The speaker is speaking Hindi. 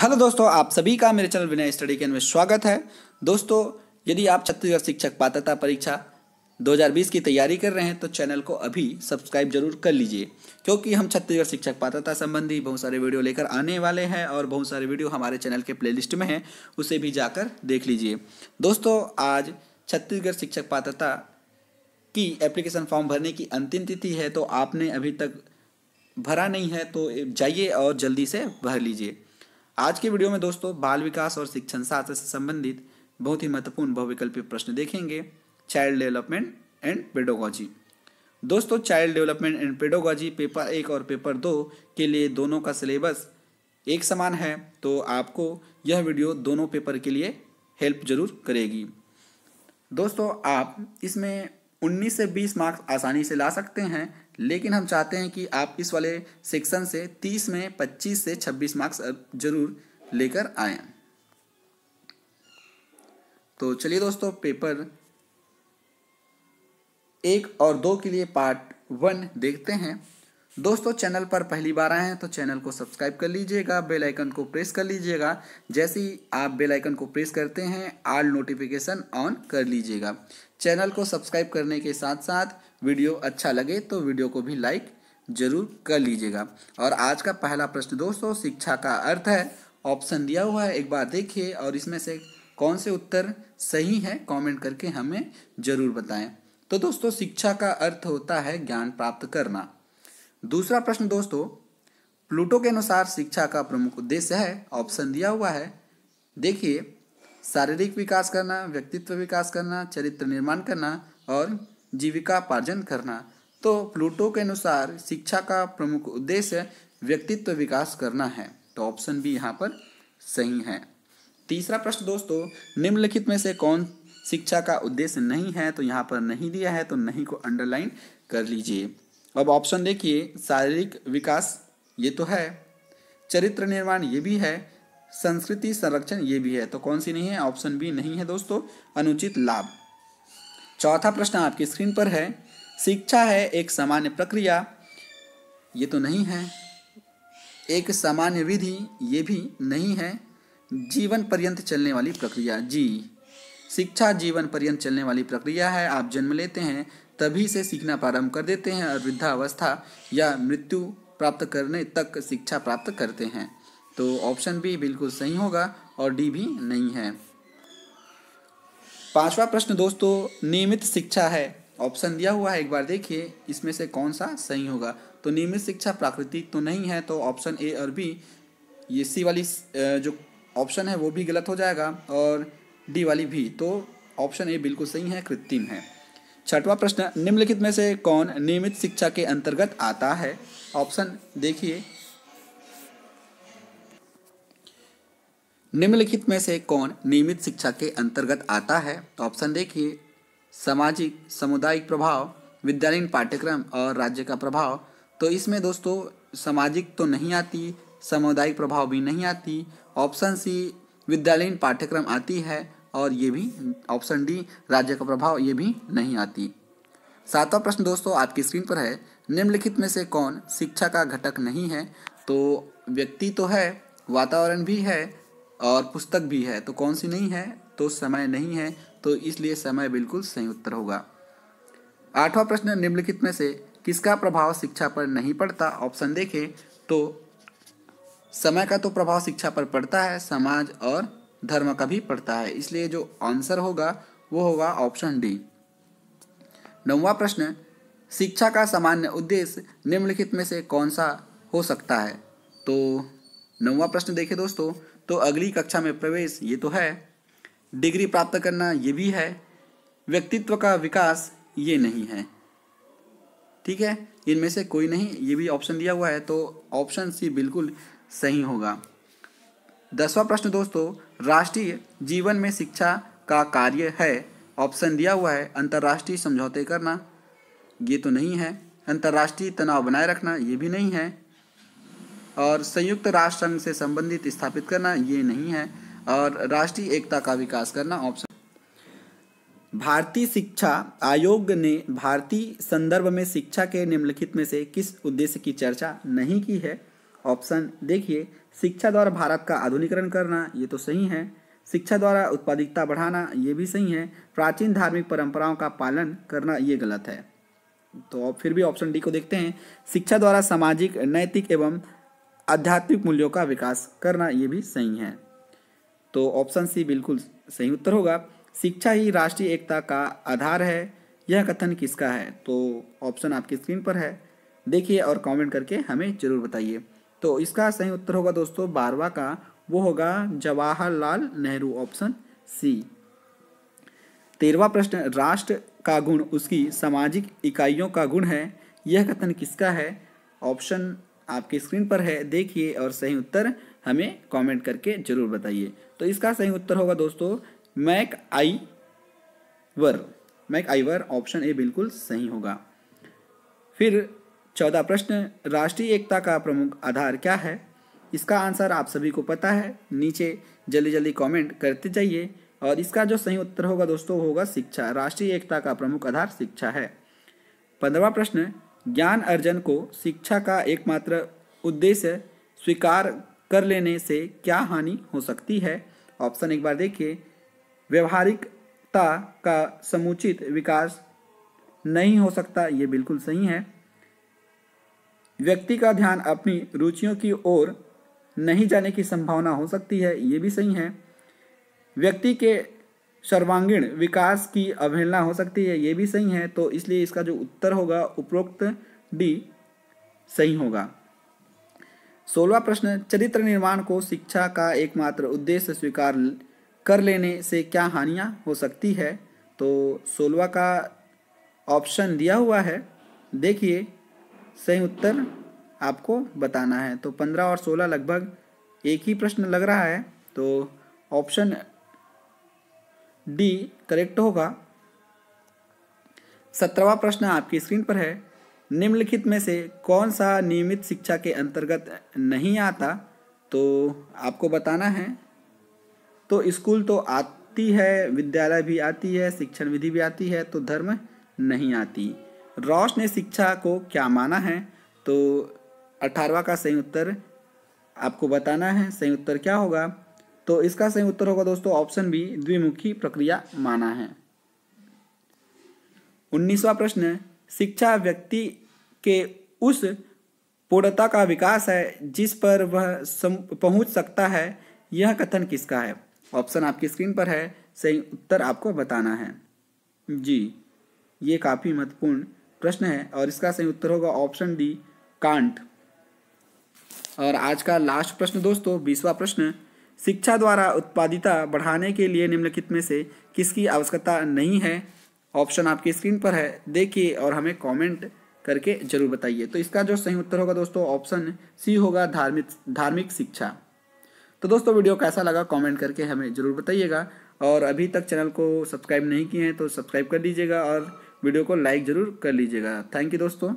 हेलो दोस्तों आप सभी का मेरे चैनल विनय स्टडी के में स्वागत है दोस्तों यदि आप छत्तीसगढ़ शिक्षक पात्रता परीक्षा 2020 की तैयारी कर रहे हैं तो चैनल को अभी सब्सक्राइब जरूर कर लीजिए क्योंकि हम छत्तीसगढ़ शिक्षक पात्रता संबंधी बहुत सारे वीडियो लेकर आने वाले हैं और बहुत सारे वीडियो हमारे चैनल के प्ले में हैं उसे भी जाकर देख लीजिए दोस्तों आज छत्तीसगढ़ शिक्षक पात्रता की एप्लीकेशन फॉर्म भरने की अंतिम तिथि है तो आपने अभी तक भरा नहीं है तो जाइए और जल्दी से भर लीजिए आज के वीडियो में दोस्तों बाल विकास और शिक्षण शास्त्र से संबंधित बहुत ही महत्वपूर्ण बहुविकल्पी प्रश्न देखेंगे चाइल्ड डेवलपमेंट एंड पेडोगॉजी दोस्तों child development and pedagogy paper एक और पेपर दो के लिए दोनों का सिलेबस एक समान है तो आपको यह वीडियो दोनों पेपर के लिए हेल्प जरूर करेगी दोस्तों आप इसमें 19 से 20 मार्क्स आसानी से ला सकते हैं लेकिन हम चाहते हैं कि आप इस वाले सेक्शन से 30 में 25 से 26 मार्क्स जरूर लेकर आए तो चलिए दोस्तों पेपर एक और दो के लिए पार्ट वन देखते हैं दोस्तों चैनल पर पहली बार आए हैं तो चैनल को सब्सक्राइब कर लीजिएगा बेल आइकन को प्रेस कर लीजिएगा जैसे ही आप बेल आइकन को प्रेस करते हैं आल नोटिफिकेशन ऑन कर लीजिएगा चैनल को सब्सक्राइब करने के साथ साथ वीडियो अच्छा लगे तो वीडियो को भी लाइक जरूर कर लीजिएगा और आज का पहला प्रश्न दोस्तों शिक्षा का अर्थ है ऑप्शन दिया हुआ है एक बार देखिए और इसमें से कौन से उत्तर सही है कॉमेंट करके हमें ज़रूर बताएं तो दोस्तों शिक्षा का अर्थ होता है ज्ञान प्राप्त करना दूसरा प्रश्न दोस्तों प्लूटो के अनुसार शिक्षा का प्रमुख उद्देश्य है ऑप्शन दिया हुआ है देखिए शारीरिक विकास करना व्यक्तित्व विकास करना चरित्र निर्माण करना और जीविका पार्जन करना तो प्लूटो के अनुसार शिक्षा का प्रमुख उद्देश्य व्यक्तित्व विकास करना है तो ऑप्शन भी यहाँ पर सही है तीसरा प्रश्न दोस्तों निम्नलिखित में से कौन शिक्षा का उद्देश्य नहीं है तो यहाँ पर नहीं दिया है तो नहीं को अंडरलाइन कर लीजिए अब ऑप्शन देखिए शारीरिक विकास ये तो है चरित्र निर्माण ये भी है संस्कृति संरक्षण ये भी है तो कौन सी नहीं है ऑप्शन बी नहीं है दोस्तों अनुचित लाभ चौथा प्रश्न आपकी स्क्रीन पर है शिक्षा है एक सामान्य प्रक्रिया ये तो नहीं है एक सामान्य विधि ये भी नहीं है जीवन पर्यंत चलने वाली प्रक्रिया जी शिक्षा जीवन पर्यंत चलने वाली प्रक्रिया है आप जन्म लेते हैं तभी से सीखना प्रारंभ कर देते हैं और वृद्धावस्था या मृत्यु प्राप्त करने तक शिक्षा प्राप्त करते हैं तो ऑप्शन बी बिल्कुल सही होगा और डी भी नहीं है पांचवा प्रश्न दोस्तों नियमित शिक्षा है ऑप्शन दिया हुआ है एक बार देखिए इसमें से कौन सा सही होगा तो नियमित शिक्षा प्राकृतिक तो नहीं है तो ऑप्शन ए और बी ये सी वाली जो ऑप्शन है वो भी गलत हो जाएगा और डी वाली भी तो ऑप्शन ए बिल्कुल सही है कृत्रिम है छठवां प्रश्न निम्नलिखित में से कौन नियमित शिक्षा के अंतर्गत आता है ऑप्शन देखिए निम्नलिखित में से कौन नियमित शिक्षा के अंतर्गत आता है ऑप्शन देखिए सामाजिक सामुदायिक प्रभाव विद्यालयीन पाठ्यक्रम और राज्य का प्रभाव तो इसमें दोस्तों सामाजिक तो नहीं आती सामुदायिक प्रभाव भी नहीं आती ऑप्शन सी विद्यालयीन पाठ्यक्रम आती है और ये भी ऑप्शन डी राज्य का प्रभाव ये भी नहीं आती सातवां प्रश्न दोस्तों आपकी स्क्रीन पर है निम्नलिखित में से कौन शिक्षा का घटक नहीं है तो व्यक्ति तो है वातावरण भी है और पुस्तक भी है तो कौन सी नहीं है तो समय नहीं है तो इसलिए समय बिल्कुल सही उत्तर होगा आठवां प्रश्न निम्नलिखित में से किसका प्रभाव शिक्षा पर नहीं पड़ता ऑप्शन देखें तो समय का तो प्रभाव शिक्षा पर पड़ता है समाज और धर्म का भी पड़ता है इसलिए जो आंसर होगा वो होगा ऑप्शन डी नौवा प्रश्न शिक्षा का सामान्य उद्देश्य निम्नलिखित में से कौन सा हो सकता है तो नौवा प्रश्न देखे दोस्तों तो अगली कक्षा में प्रवेश ये तो है डिग्री प्राप्त करना ये भी है व्यक्तित्व का विकास ये नहीं है ठीक है इनमें से कोई नहीं ये भी ऑप्शन दिया हुआ है तो ऑप्शन सी बिल्कुल सही होगा दसवा प्रश्न दोस्तों राष्ट्रीय जीवन में शिक्षा का कार्य है ऑप्शन दिया हुआ है अंतर्राष्ट्रीय समझौते करना ये तो नहीं है अंतर्राष्ट्रीय तनाव बनाए रखना ये भी नहीं है और संयुक्त राष्ट्र संघ से संबंधित स्थापित करना ये नहीं है और राष्ट्रीय एकता का विकास करना ऑप्शन भारतीय शिक्षा आयोग ने भारतीय संदर्भ में शिक्षा के निम्नलिखित में से किस उद्देश्य की चर्चा नहीं की है ऑप्शन देखिए शिक्षा द्वारा भारत का आधुनिकरण करना ये तो सही है शिक्षा द्वारा उत्पादिकता बढ़ाना ये भी सही है प्राचीन धार्मिक परंपराओं का पालन करना ये गलत है तो फिर भी ऑप्शन डी को देखते हैं शिक्षा द्वारा सामाजिक नैतिक एवं आध्यात्मिक मूल्यों का विकास करना ये भी सही है तो ऑप्शन सी बिल्कुल सही उत्तर होगा शिक्षा ही राष्ट्रीय एकता का आधार है यह कथन किसका है तो ऑप्शन आपकी स्क्रीन पर है देखिए और कमेंट करके हमें ज़रूर बताइए तो इसका सही उत्तर होगा दोस्तों बारवा का वो होगा जवाहरलाल नेहरू ऑप्शन सी तेरवा प्रश्न राष्ट्र का गुण उसकी सामाजिक इकाइयों का गुण है यह कथन किसका है ऑप्शन आपकी स्क्रीन पर है देखिए और सही उत्तर हमें कमेंट करके जरूर बताइए तो इसका सही उत्तर होगा दोस्तों MacIver MacIver option A बिल्कुल सही होगा फिर चौदह प्रश्न राष्ट्रीय एकता का प्रमुख आधार क्या है इसका आंसर आप सभी को पता है नीचे जल्दी जल्दी कमेंट करते जाइए और इसका जो सही उत्तर होगा दोस्तों होगा शिक्षा राष्ट्रीय एकता का प्रमुख आधार शिक्षा है पंद्रवा प्रश्न ज्ञान अर्जन को शिक्षा का एकमात्र उद्देश्य स्वीकार कर लेने से क्या हानि हो सकती है ऑप्शन एक बार देखिए व्यवहारिकता का समुचित विकास नहीं हो सकता ये बिल्कुल सही है व्यक्ति का ध्यान अपनी रुचियों की ओर नहीं जाने की संभावना हो सकती है ये भी सही है व्यक्ति के सर्वांगीण विकास की अवहेलना हो सकती है ये भी सही है तो इसलिए इसका जो उत्तर होगा उपरोक्त डी सही होगा सोलवा प्रश्न चरित्र निर्माण को शिक्षा का एकमात्र उद्देश्य स्वीकार कर लेने से क्या हानियां हो सकती है तो सोलवा का ऑप्शन दिया हुआ है देखिए सही उत्तर आपको बताना है तो पंद्रह और सोलह लगभग एक ही प्रश्न लग रहा है तो ऑप्शन डी करेक्ट होगा सत्रहवा प्रश्न आपकी स्क्रीन पर है निम्नलिखित में से कौन सा नियमित शिक्षा के अंतर्गत नहीं आता तो आपको बताना है तो स्कूल तो आती है विद्यालय भी आती है शिक्षण विधि भी आती है तो धर्म नहीं आती रॉस ने शिक्षा को क्या माना है तो अठारवा का सही उत्तर आपको बताना है सही उत्तर क्या होगा तो इसका सही उत्तर होगा दोस्तों ऑप्शन बी द्विमुखी प्रक्रिया माना है उन्नीसवा प्रश्न शिक्षा व्यक्ति के उस पूर्णता का विकास है जिस पर वह पहुंच सकता है यह कथन किसका है ऑप्शन आपकी स्क्रीन पर है सही उत्तर आपको बताना है जी ये काफ़ी महत्वपूर्ण प्रश्न है और इसका सही उत्तर होगा ऑप्शन डी कांट और आज का लास्ट प्रश्न दोस्तों बीसवा प्रश्न शिक्षा द्वारा उत्पादिता बढ़ाने के लिए निम्नलिखित में से किसकी आवश्यकता नहीं है ऑप्शन आपकी स्क्रीन पर है देखिए और हमें कमेंट करके जरूर बताइए तो इसका जो सही उत्तर होगा दोस्तों ऑप्शन सी होगा धार्मिक धार्मिक शिक्षा तो दोस्तों वीडियो कैसा लगा कमेंट करके हमें ज़रूर बताइएगा और अभी तक चैनल को सब्सक्राइब नहीं किए हैं तो सब्सक्राइब कर दीजिएगा और वीडियो को लाइक ज़रूर कर लीजिएगा थैंक यू दोस्तों